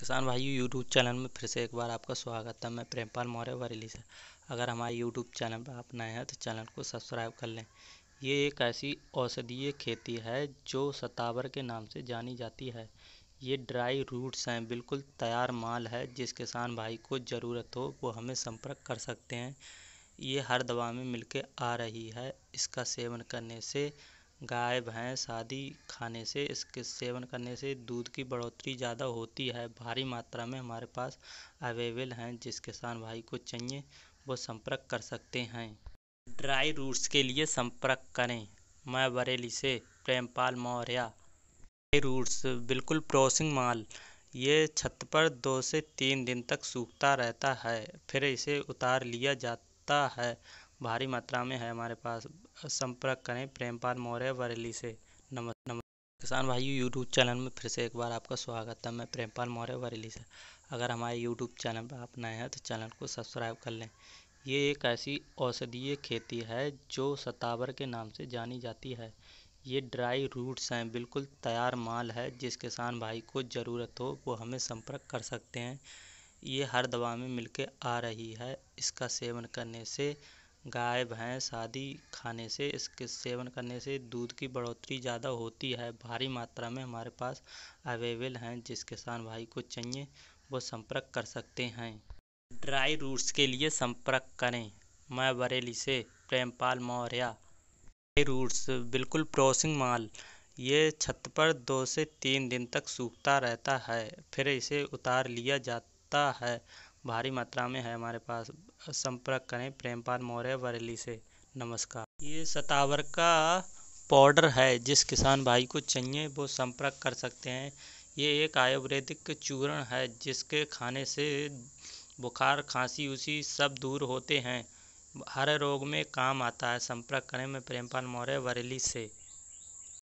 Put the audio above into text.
किसान भाइयों YouTube channel में फिर से एक बार आपका स्वागत है मैं प्रेमपाल मौर्य बरेली से अगर हमारे यूट्यूब चैनल पर आप नए हैं तो चैनल को सब्सक्राइब कर लें ये एक ऐसी औषधीय खेती है जो सतावर के नाम से जानी जाती है ये ड्राई रूट्स हैं बिल्कुल तैयार माल है जिस किसान भाई को ज़रूरत हो वो हमें संपर्क कर सकते हैं ये हर दवा में मिल आ रही है इसका सेवन करने से गाय भैंस आदि खाने से इसके सेवन करने से दूध की बढ़ोतरी ज़्यादा होती है भारी मात्रा में हमारे पास अवेलेबल हैं जिस किसान भाई को चाहिए वो संपर्क कर सकते हैं ड्राई रूट्स के लिए संपर्क करें मैं बरेली से प्रेमपाल मौर्या ड्राई रूट्स बिल्कुल प्रोसिंग माल ये छत पर दो से तीन दिन तक सूखता रहता है फिर इसे उतार लिया जाता है भारी मात्रा में है हमारे पास संपर्क करें प्रेमपाल मौर्य बरेली से नमस्कार किसान भाइयों यूट्यूब चैनल में फिर से एक बार आपका स्वागत है मैं प्रेमपाल मौर्य बरेली से अगर हमारे यूट्यूब चैनल पर आप नए हैं तो चैनल को सब्सक्राइब कर लें ये एक ऐसी औषधीय खेती है जो सतावर के नाम से जानी जाती है ये ड्राई रूट्स हैं बिल्कुल तैयार माल है जिस किसान भाई को ज़रूरत हो वो हमें संपर्क कर सकते हैं ये हर दवा में मिलके आ रही है इसका सेवन करने से गाय भैंस आदि खाने से इसके सेवन करने से दूध की बढ़ोतरी ज़्यादा होती है भारी मात्रा में हमारे पास अवेलेबल हैं जिस किसान भाई को चाहिए वो संपर्क कर सकते हैं ड्राई रूट्स के लिए संपर्क करें मैं बरेली से प्रेमपाल मौर्या ड्राई रूट्स बिल्कुल प्रोसिंग माल ये छत पर दो से तीन दिन तक सूखता रहता है फिर इसे उतार लिया जाता है भारी मात्रा में है हमारे पास संपर्क करें प्रेमपाल मौर्य बरेली से नमस्कार ये सतावर का पाउडर है जिस किसान भाई को चाहिए वो संपर्क कर सकते हैं ये एक आयुर्वेदिक चूर्ण है जिसके खाने से बुखार खांसी उसी सब दूर होते हैं हर रोग में काम आता है संपर्क करें मैं प्रेमपाल मौर्य बरेली से